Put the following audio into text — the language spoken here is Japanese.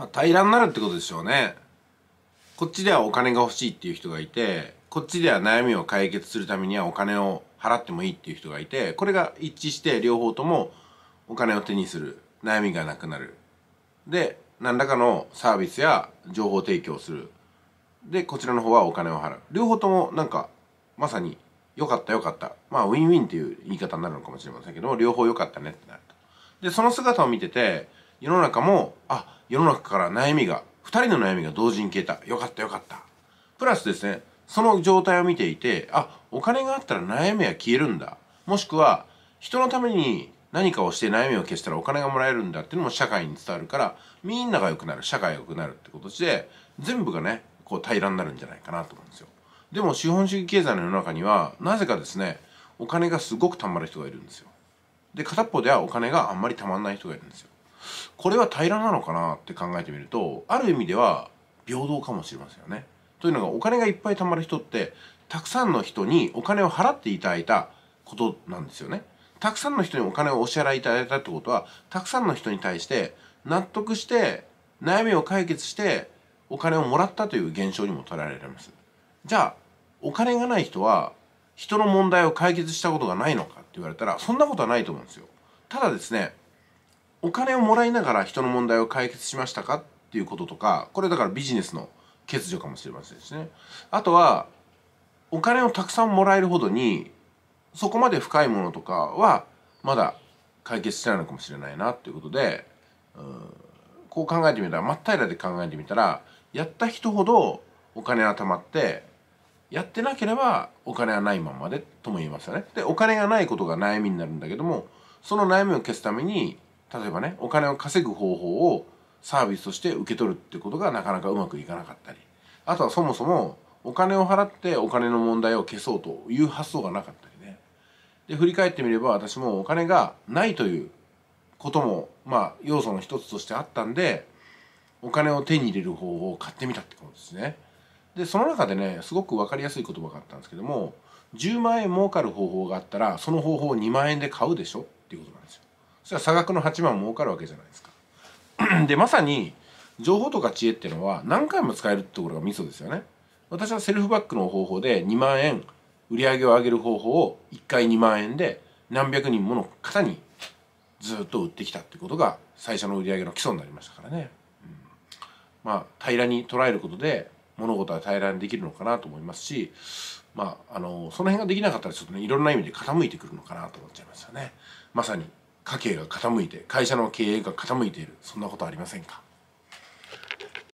まあ平らになるってことでしょうねこっちではお金が欲しいっていう人がいてこっちでは悩みを解決するためにはお金を払ってもいいっていう人がいてこれが一致して両方ともお金を手にする悩みがなくなるで何らかのサービスや情報提供するでこちらの方はお金を払う両方ともなんかまさに良かった良かったまあウィンウィンっていう言い方になるのかもしれませんけど両方良かったねってなるとでその姿を見てて世の中も、あ、世の中から悩みが、2人の悩みが同時に消えた。よかったよかった。プラスですね、その状態を見ていて、あ、お金があったら悩みは消えるんだ。もしくは、人のために何かをして悩みを消したらお金がもらえるんだっていうのも社会に伝わるから、みんなが良くなる、社会が良くなるってことで、全部がね、こう平らになるんじゃないかなと思うんですよ。でも資本主義経済の世の中には、なぜかですね、お金がすごく貯まる人がいるんですよ。で、片っぽではお金があんまり貯まんない人がいるんですよ。これは平らなのかなって考えてみるとある意味では平等かもしれませんよね。というのがお金がいっぱい貯まる人ってたくさんの人にお金を払っていただいたことなんですよね。たくさんの人にお金をお支払いいただいたってことはたくさんの人に対して納得して悩みを解決してお金をもらったという現象にも捉えられます。じゃあお金がない人は人の問題を解決したことがないのかって言われたらそんなことはないと思うんですよ。ただですねお金をもらいながら人の問題を解決しましたかっていうこととかこれだからビジネスの欠如かもしれませんしねあとはお金をたくさんもらえるほどにそこまで深いものとかはまだ解決してないのかもしれないなっていうことで、うん、こう考えてみたら真っ平らで考えてみたらやった人ほどお金が貯まってやってなければお金はないままでとも言いましたね。でお金がないことが悩みになるんだけどもその悩みを消すために例えばねお金を稼ぐ方法をサービスとして受け取るってことがなかなかうまくいかなかったりあとはそもそもお金を払ってお金の問題を消そうという発想がなかったりねで振り返ってみれば私もお金がないということもまあ要素の一つとしてあったんでお金を手に入れる方法を買ってみたってことですねでその中でねすごく分かりやすい言葉があったんですけども10万円儲かる方法があったらその方法を2万円で買うでしょっていうことなんですよそれは差額の8万儲かるわけじゃないですか。でまさに情報とか知恵っていうのは何回も使えるってところがミソですよね。私はセルフバックの方法で2万円売り上げを上げる方法を1回2万円で何百人もの方にずっと売ってきたってことが最初の売り上げの基礎になりましたからね。うん、まあ平らに捉えることで物事は平らにできるのかなと思いますしまあ、あのその辺ができなかったらちょっとねいろんな意味で傾いてくるのかなと思っちゃいましたねまさに家計が傾いて会社の経営が傾いているそんなことありませんか